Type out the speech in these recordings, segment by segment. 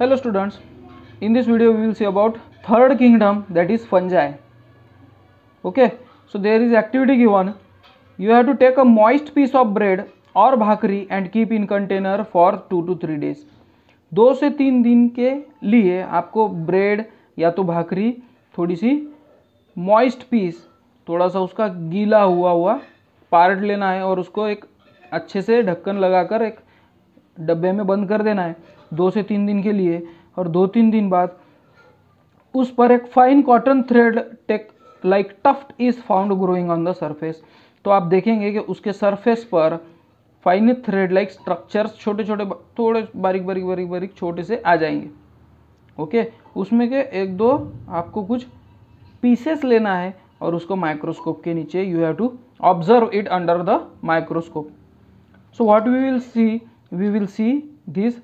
hello students in this video we will see about third kingdom that is fungi okay so there is activity given you have to take a moist piece of bread or bhakri and keep in container for two two three days दो से तीन दिन के लिए आपको bread या तो भाकरी थोड़ी सी मॉइस्ट पीस थोड़ा सा उसका गीला हुआ हुआ पार्ट लेना है और उसको एक अच्छे से ढक्कन लगाकर एक डब्बे में बंद कर देना है दो से तीन दिन के लिए और दो तीन दिन बाद उस पर एक fine cotton thread take like tuft is found growing on the surface तो आप देखेंगे कि उसके सरफेस पर फाइन थ्रेड लाइक स्ट्रक्चर्स छोटे छोटे थोड़े बारीक बारीक बारीक बारीक छोटे से आ जाएंगे ओके okay? उसमें के एक दो आपको कुछ पीसेस लेना है और उसको माइक्रोस्कोप के नीचे you have to observe it under the microscope so what we will see we will see this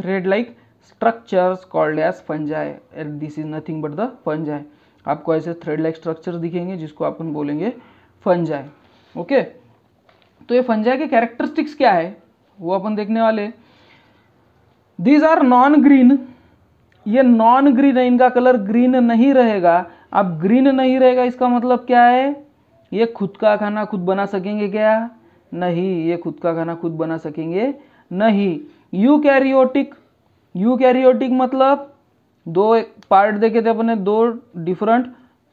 thread like structures called as fungi and this is nothing but the fungi. आपको ऐसे thread like structure दिखेंगे जिसको अपन बोलेंगे fungi. Okay तो ये fungi के characteristics क्या है वो अपन देखने वाले दीज आर नॉन ग्रीन ये नॉन ग्रीन है इनका कलर ग्रीन नहीं रहेगा अब ग्रीन नहीं रहेगा इसका मतलब क्या है ये खुद का खाना खुद बना सकेंगे क्या नहीं ये खुद का खाना खुद बना सकेंगे नहीं यूकैरियोटिक यूकैरियोटिक मतलब दो पार्ट देखे थे अपने दो different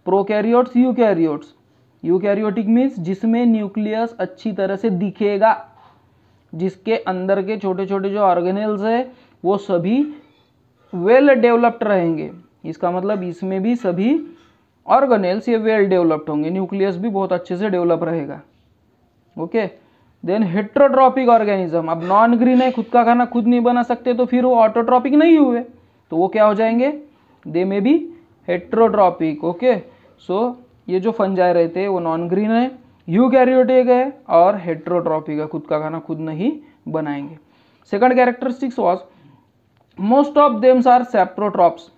prokaryotes eukaryotes eukaryotic means जिसमें न्यूक्लियस अच्छी तरह से दिखेगा जिसके अंदर के छोटे छोटे जो ऑर्गेनल्स है वो सभी वेल डेवलप्ड रहेंगे इसका मतलब इसमें भी सभी ऑर्गेनेल्स ये वेल डेवलप्ड होंगे न्यूक्लियस भी बहुत अच्छे से डेवलप रहेगा okay okay? Then heterotrophic organism अब नॉन ग्रीन है खुद का खाना खुद नहीं बना सकते तो फिर वो ऑटोट्रॉपिक नहीं हुए तो वो क्या हो जाएंगे they may be heterotrophic okay so ये जो फंजाई रहते हैं वो नॉन ग्रीन है यू कैरियोटिक है और हेट्रोट्रॉपिक है खुद का खाना खुद नहीं बनाएंगे second characteristics was most of them are saprotrophs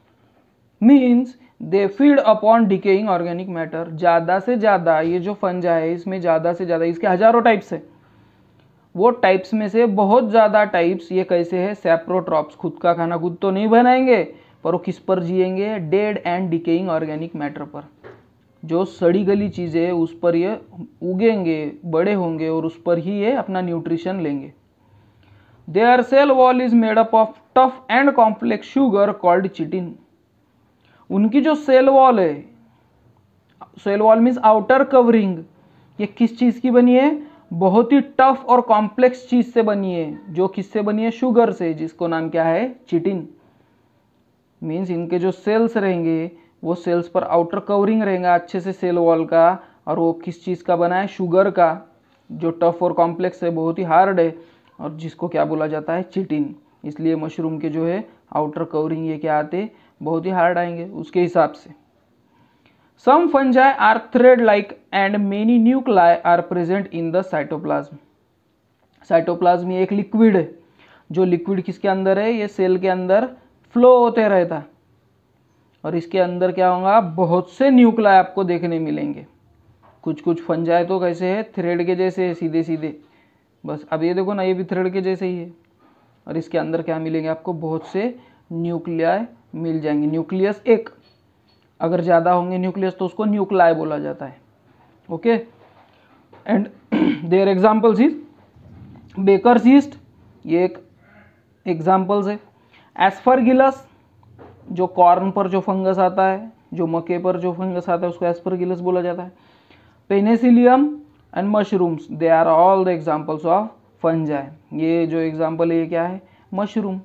means they feed upon decaying organic matter ज़्यादा से ज़्यादा ये जो फंजा है इसमें ज़्यादा से ज़्यादा इसके हज़ारों टाइप्स है वो टाइप्स में से बहुत ज़्यादा टाइप्स ये कैसे है सेप्रोट्रॉप्स खुद का खाना खुद तो नहीं बनाएंगे पर वो किस पर जिएंगे dead and decaying organic matter पर जो सड़ी गली चीज़ें है उस पर ये उगेंगे बड़े होंगे और उस पर ही ये अपना न्यूट्रिशन लेंगे their cell wall is made up of tough and complex sugar called chitin उनकी जो सेल वॉल है cell wall means outer covering ये किस चीज़ की बनी है बहुत ही टफ और कॉम्प्लेक्स चीज से बनी है जो किससे बनी है शुगर से जिसको नाम क्या है चिटिन मीन्स इनके जो सेल्स रहेंगे वो सेल्स पर आउटर कवरिंग रहेगा अच्छे से सेल वॉल का और वो किस चीज़ का बना है शुगर का जो टफ और कॉम्प्लेक्स है बहुत ही हार्ड है और जिसको क्या बोला जाता है चिटिन इसलिए मशरूम के जो है आउटर कवरिंग ये क्या आते बहुत ही हार्ड आएंगे उसके हिसाब से Some fungi are thread-like and many nuclei are present in the cytoplasm. Cytoplasm एक लिक्विड है जो लिक्विड किसके अंदर है ये सेल के अंदर फ्लो होते रहता है और इसके अंदर क्या होगा बहुत से न्यूक्लाय आपको देखने मिलेंगे कुछ कुछ फंजाए तो कैसे है थ्रेड के जैसे है सीधे सीधे बस अब ये देखो ना ये भी थ्रेड के जैसे ही है और इसके अंदर क्या मिलेंगे आपको बहुत से न्यूक्लियाय मिल जाएंगे न्यूक्लियस एक अगर ज़्यादा होंगे न्यूक्लियस तो उसको न्यूक्लाई बोला जाता है okay and their examples is baker yeast ये एक एग्जाम्पल्स है एस्फरगिलस जो कॉर्न पर जो फंगस आता है जो मके पर जो फंगस आता है उसको एस्फरगिलस बोला जाता है penicillium and mushrooms they are all the examples of fungi ये जो एग्जाम्पल ये क्या है मशरूम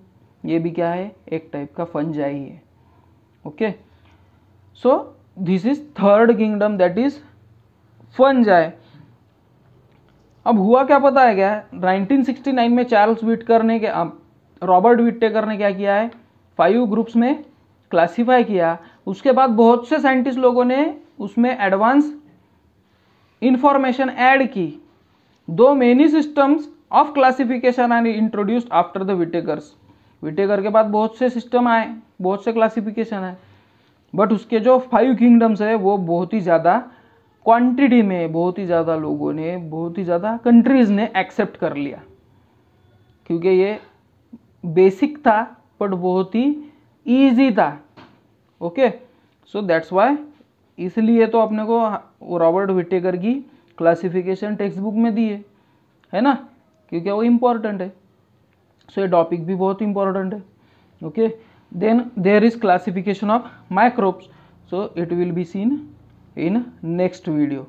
ये भी क्या है एक टाइप का फंजाई है okay okay? so this is third kingdom that is fungi अब हुआ क्या पता है क्या 1969 में चार्ल्स विटकर ने क्या रॉबर्ट विटेकर ने क्या किया है फाइव ग्रुप्स में क्लासिफाई किया उसके बाद बहुत से साइंटिस्ट लोगों ने उसमें एडवांस इंफॉर्मेशन ऐड की दो many systems of classification are introduced after the Whittaker's Whittaker के बाद बहुत से सिस्टम आए बहुत से क्लासिफिकेशन आए बट उसके जो फाइव किंगडम्स है वो बहुत ही ज़्यादा क्वांटिटी में बहुत ही ज़्यादा लोगों ने बहुत ही ज़्यादा कंट्रीज़ ने एक्सेप्ट कर लिया क्योंकि ये बेसिक था बट बहुत ही ईजी था ओके सो दैट्स वाई इसलिए तो अपने को रॉबर्ट विटेकर की क्लासिफिकेशन टेक्स्ट बुक में दी है है ना क्योंकि वो इम्पोर्टेंट है सो so, ये टॉपिक भी बहुत इम्पोर्टेंट है okay okay? then there is classification of microbes so it will be seen in next video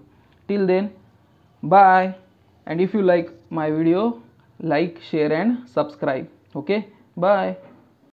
till then bye and if you like my video like share and subscribe okay bye